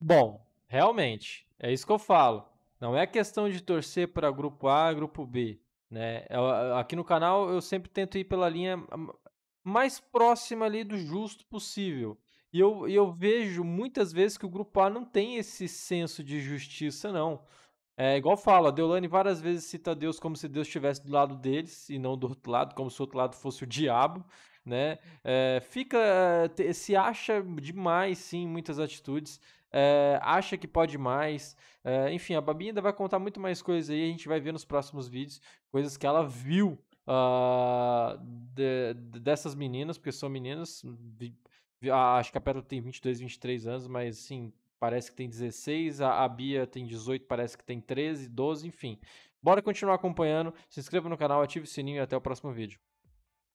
Bom, realmente, é isso que eu falo. Não é questão de torcer para grupo A, grupo B. Né? Eu, é, aqui no canal eu sempre tento ir pela linha mais próxima ali do justo possível. E eu, eu vejo muitas vezes que o grupo A não tem esse senso de justiça, não. É igual fala, Deolane várias vezes cita Deus como se Deus estivesse do lado deles e não do outro lado, como se o outro lado fosse o diabo, né? É, fica, eh, se acha demais, sim, muitas atitudes é, acha que pode mais. É, enfim, a Babi ainda vai contar muito mais coisas aí, a gente vai ver nos próximos vídeos, coisas que ela viu uh, de, dessas meninas, porque são meninas. Acho que a Pérola tem 22, 23 anos, mas assim, parece que tem 16, a, a Bia tem 18, parece que tem 13, 12, enfim. Bora continuar acompanhando, se inscreva no canal, ative o sininho e até o próximo vídeo.